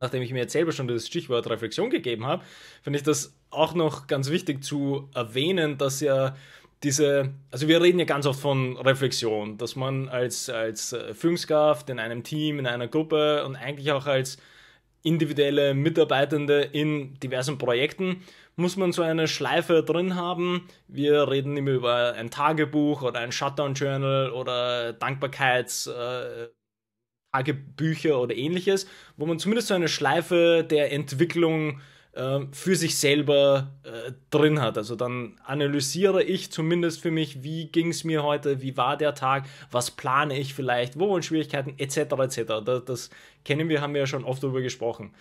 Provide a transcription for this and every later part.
nachdem ich mir jetzt selber schon das Stichwort Reflexion gegeben habe, finde ich das auch noch ganz wichtig zu erwähnen, dass ja diese, also wir reden ja ganz oft von Reflexion, dass man als, als äh, Führungskraft in einem Team, in einer Gruppe und eigentlich auch als individuelle Mitarbeitende in diversen Projekten muss man so eine Schleife drin haben. Wir reden immer über ein Tagebuch oder ein Shutdown-Journal oder Dankbarkeits- äh, Tagebücher oder ähnliches, wo man zumindest so eine Schleife der Entwicklung äh, für sich selber äh, drin hat. Also dann analysiere ich zumindest für mich, wie ging es mir heute, wie war der Tag, was plane ich vielleicht, wo waren Schwierigkeiten etc. etc. Das, das kennen wir, haben wir ja schon oft darüber gesprochen.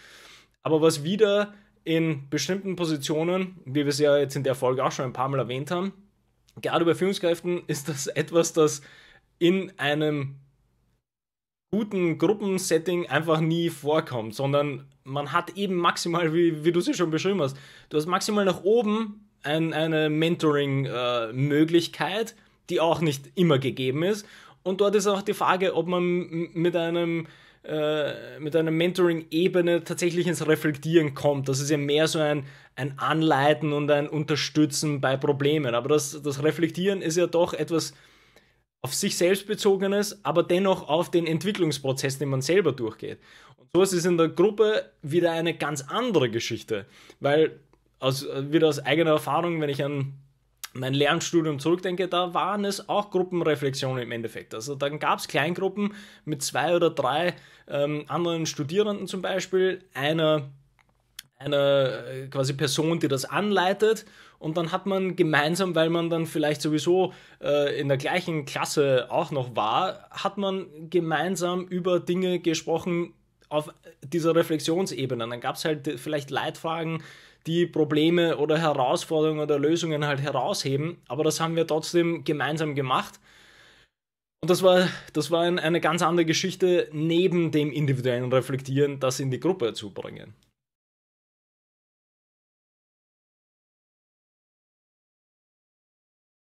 Aber was wieder in bestimmten Positionen, wie wir es ja jetzt in der Folge auch schon ein paar Mal erwähnt haben, gerade bei Führungskräften ist das etwas, das in einem guten Gruppensetting einfach nie vorkommt, sondern man hat eben maximal, wie, wie du sie schon beschrieben hast, du hast maximal nach oben ein, eine Mentoring-Möglichkeit, äh, die auch nicht immer gegeben ist. Und dort ist auch die Frage, ob man mit einem äh, mit einer Mentoring-Ebene tatsächlich ins Reflektieren kommt. Das ist ja mehr so ein, ein Anleiten und ein Unterstützen bei Problemen. Aber das, das Reflektieren ist ja doch etwas auf sich selbst bezogenes, aber dennoch auf den Entwicklungsprozess, den man selber durchgeht. Und so ist es in der Gruppe wieder eine ganz andere Geschichte, weil aus, wieder aus eigener Erfahrung, wenn ich an mein Lernstudium zurückdenke, da waren es auch Gruppenreflexionen im Endeffekt. Also dann gab es Kleingruppen mit zwei oder drei ähm, anderen Studierenden zum Beispiel, einer eine äh, quasi Person, die das anleitet. Und dann hat man gemeinsam, weil man dann vielleicht sowieso äh, in der gleichen Klasse auch noch war, hat man gemeinsam über Dinge gesprochen auf dieser Reflexionsebene. Dann gab es halt vielleicht Leitfragen, die Probleme oder Herausforderungen oder Lösungen halt herausheben. Aber das haben wir trotzdem gemeinsam gemacht. Und das war, das war eine ganz andere Geschichte, neben dem individuellen Reflektieren, das in die Gruppe zu bringen.